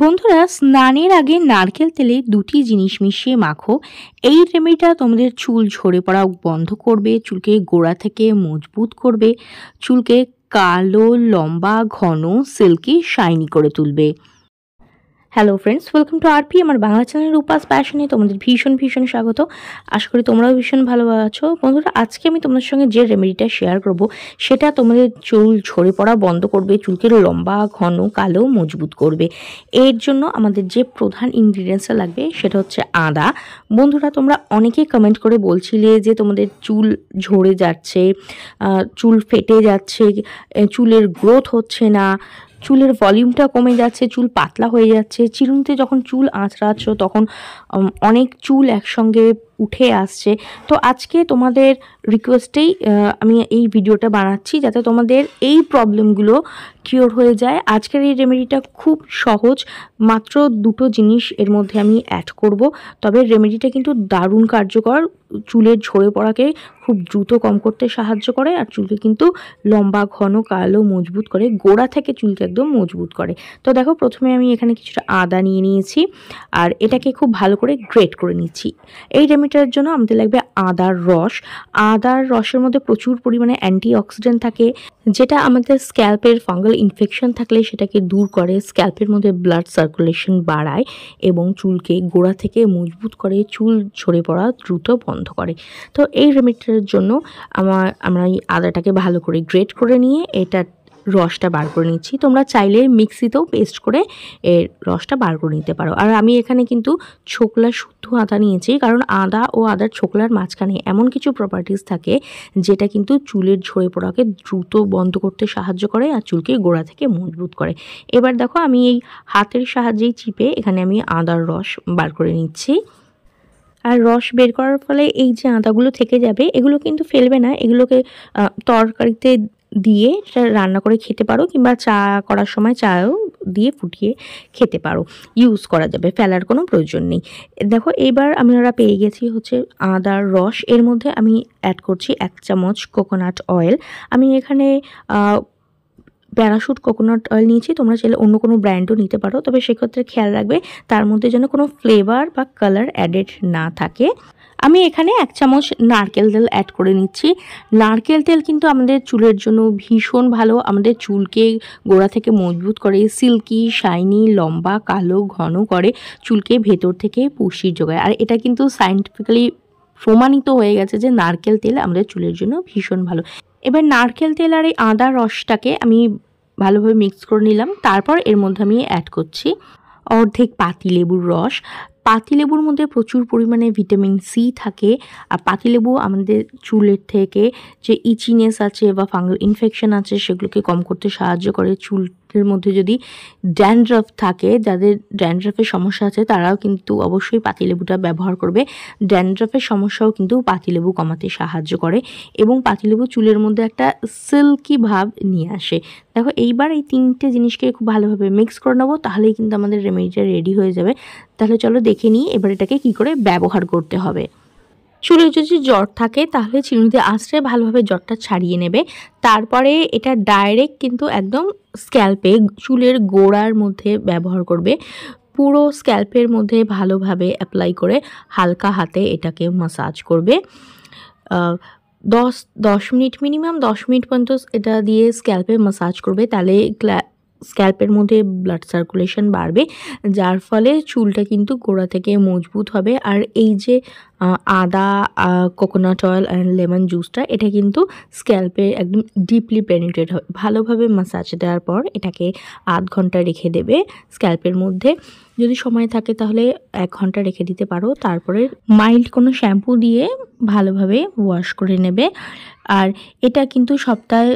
বন্ধুরা স্নানের আগে নারকেল তেলে দুটি জিনিস মিশিয়ে মাখো এই রেমেডিটা তোমাদের চুল ঝরে পড়া বন্ধ করবে চুলকে গোড়া থেকে মজবুত করবে চুলকে কালো লম্বা ঘন সিল্কি শাইনি করে তুলবে hello friends welcome to RP আমার বাংলা চ্যানেল রূপাস প্যাশনে তোমাদের ভীষণ ভীষণ স্বাগত আশা করি তোমরাও ভীষণ ভালো আছো বন্ধুরা আজকে আমি তোমাদের সঙ্গে যে রেমেডিটা শেয়ার করব সেটা তোমাদের চুল ঝরে পড়া বন্ধ করবে চুলকে লম্বা ঘন কালো মজবুত করবে এর জন্য আমাদের যে প্রধান ইনগ্রিডিয়েন্টসটা লাগবে সেটা হচ্ছে আদা বন্ধুরা তোমরা অনেকেই কমেন্ট করে বলছিলে যে তোমাদের চুল ঝরে যাচ্ছে চুল ফেটে যাচ্ছে চুলের গ্রোথ হচ্ছে না চুলের ভলিউমটা কমে যাচ্ছে চুল পাতলা হয়ে যাচ্ছে চিরুনিতে যখন চুল আঁচড়াচ্ছ তখন অনেক চুল একসঙ্গে উঠে আসছে তো আজকে তোমাদের রিকোয়েস্টেই আমি এই ভিডিওটা বানাচ্ছি যাতে তোমাদের এই প্রবলেমগুলো কিওর হয়ে যায় আজকের এই রেমেডিটা খুব সহজ মাত্র দুটো জিনিস এর মধ্যে আমি অ্যাড করব তবে রেমেডিটা কিন্তু দারুণ কার্যকর চুলের ঝরে পড়াকে খুব দ্রুত কম করতে সাহায্য করে আর চুলকে কিন্তু লম্বা ঘন কালো মজবুত করে গোড়া থেকে চুলকে একদম মজবুত করে তো দেখো প্রথমে আমি এখানে কিছুটা আদা নিয়ে নিয়েছি আর এটাকে খুব ভালো করে গ্রেট করে নিচ্ছি এই রেমেডি এটার জন্য আমাদের লাগবে আদার রস আদার রসের মধ্যে প্রচুর পরিমাণে অ্যান্টিঅক্সিডেন্ট থাকে যেটা আমাদের স্ক্যাল্পের ফাঙ্গাল ইনফেকশন থাকলে সেটাকে দূর করে স্ক্যাল্পের মধ্যে ব্লাড সার্কুলেশন বাড়ায় এবং চুলকে গোড়া থেকে মজবুত করে চুল ঝরে পড়া দ্রুত বন্ধ করে তো এই রেমিডিটার জন্য আমার আমরা এই আদাটাকে ভালো করে গ্রেট করে নিয়ে এটা রসটা বার করে নিচ্ছি তোমরা চাইলে মিক্সিতেও পেস্ট করে এর রসটা বার করে নিতে পারো আর আমি এখানে কিন্তু ছোকলা শুদ্ধ আদা নিয়েছি কারণ আদা ও আদার ছোকলার মাঝখানে এমন কিছু প্রপার্টিস থাকে যেটা কিন্তু চুলের ঝরে পড়াকে দ্রুত বন্ধ করতে সাহায্য করে আর চুলকে গোড়া থেকে মজবুত করে এবার দেখো আমি এই হাতের সাহায্যেই চিপে এখানে আমি আদার রস বার করে নিচ্ছি আর রস বের করার ফলে এই যে আদাগুলো থেকে যাবে এগুলো কিন্তু ফেলবে না এগুলোকে তরকারিতে দিয়ে রান্না করে খেতে পারো কিংবা চা করার সময় চাও দিয়ে ফুটিয়ে খেতে পারো ইউজ করা যাবে ফেলার কোনো প্রয়োজন নেই দেখো এবার আমরা পেয়ে গেছি হচ্ছে আদার রস এর মধ্যে আমি অ্যাড করছি এক চামচ কোকোনাট অয়েল আমি এখানে প্যারাশুট কোকোনাট অয়েল নিয়েছি তোমরা চাইলে অন্য কোনো ব্র্যান্ডও নিতে পারো তবে সেক্ষেত্রে খেয়াল রাখবে তার মধ্যে যেন কোনো ফ্লেভার বা কালার অ্যাডেড না থাকে আমি এখানে এক চামচ নারকেল তেল অ্যাড করে নিচ্ছি নারকেল তেল কিন্তু আমাদের চুলের জন্য ভীষণ ভালো আমাদের চুলকে গোড়া থেকে মজবুত করে সিল্কি শাইনি লম্বা কালো ঘন করে চুলকে ভেতর থেকে পুষ্টি যোগায় আর এটা কিন্তু সায়েন্টিফিক্যালি প্রমাণিত হয়ে গেছে যে নারকেল তেল আমাদের চুলের জন্য ভীষণ ভালো এবার নারকেল তেল আর এই আদা রসটাকে আমি ভালোভাবে মিক্স করে নিলাম তারপর এর মধ্যে আমি অ্যাড করছি অর্ধেক পাতিলেবুর রস পাতিলেবুর মধ্যে প্রচুর পরিমাণে ভিটামিন সি থাকে আর পাতিলেবু আমাদের চুলের থেকে যে ইচিনেস আছে বা ফাঙ্গাল ইনফেকশন আছে সেগুলোকে কম করতে সাহায্য করে চুল আপনার মধ্যে যদি ড্যান্ড্রফ থাকে যাদের ড্যান্ড্রফের সমস্যা আছে তারাও কিন্তু অবশ্যই পাতিলেবুটা ব্যবহার করবে ড্যান্ড্রফের সমস্যাও কিন্তু পাতিলেবু কমাতে সাহায্য করে এবং পাতিলেবু চুলের মধ্যে একটা সিল্কি ভাব নিয়ে আসে দেখো এইবার এই তিনটে জিনিসকে খুব ভালোভাবে মিক্স করে নেবো তাহলেই কিন্তু আমাদের রেমেডিটা রেডি হয়ে যাবে তাহলে চলো দেখে নিই এবার এটাকে কি করে ব্যবহার করতে হবে চুলে যদি জ্বর থাকে তাহলে চিনুতে আঁচড়ে ভালোভাবে জ্বরটা ছাড়িয়ে নেবে তারপরে এটা ডাইরেক্ট কিন্তু একদম স্ক্যাল্পে চুলের গোড়ার মধ্যে ব্যবহার করবে পুরো স্ক্যাল্পের মধ্যে ভালোভাবে অ্যাপ্লাই করে হালকা হাতে এটাকে মাসাজ করবে দশ দশ মিনিট মিনিমাম দশ মিনিট পর্যন্ত এটা দিয়ে স্ক্যাল্পে মাসাজ করবে তাহলে স্ক্যাল্পের মধ্যে ব্লাড সার্কুলেশন বাড়বে যার ফলে চুলটা কিন্তু গোড়া থেকে মজবুত হবে আর এই যে আদা কোকোনাট অয়েল অ্যান্ড লেমন জুসটা এটা কিন্তু স্ক্যাল্পে একদম ডিপলি পেনিট্রেট হবে ভালোভাবে মাসাজ দেওয়ার পর এটাকে আধ ঘন্টা রেখে দেবে স্ক্যাল্পের মধ্যে যদি সময় থাকে তাহলে এক ঘন্টা রেখে দিতে পারো তারপরে মাইল্ড কোনো শ্যাম্পু দিয়ে ভালোভাবে ওয়াশ করে নেবে আর এটা কিন্তু সপ্তাহে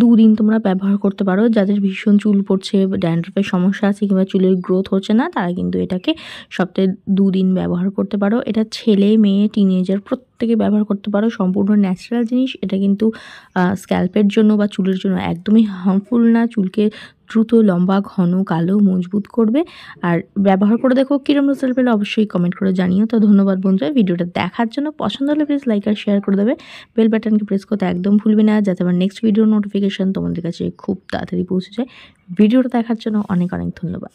দুদিন তোমরা ব্যবহার করতে পারো যাদের ভীষণ চুল পড়ছে ড্যান্ড্রফের সমস্যা আছে কিংবা চুলের গ্রোথ হচ্ছে না তারা কিন্তু এটাকে সপ্তাহে দুদিন ব্যবহার করতে পারো এটা ছেলে মেয়ে টিনেজার প্রত্যেকে ব্যবহার করতে পারো সম্পূর্ণ ন্যাচারাল জিনিস এটা কিন্তু স্ক্যাল্পের জন্য বা চুলের জন্য একদমই হার্মফুল না চুলকে দ্রুত লম্বা ঘন কালো মজবুত করবে আর ব্যবহার করে দেখো কীরকম রেজাল্ট পেলে অবশ্যই কমেন্ট করে জানিও তো ধন্যবাদ বন্ধুরা ভিডিওটা দেখার জন্য পছন্দ হলে প্লিজ লাইক আর শেয়ার করে দেবে বেল বাটনকে প্রেস করতে একদম ভুলবে না যাতে আমার নেক্সট ভিডিও নোটিফিকেশান তোমাদের কাছে খুব তাড়াতাড়ি পৌঁছে যায় ভিডিওটা দেখার জন্য অনেক অনেক ধন্যবাদ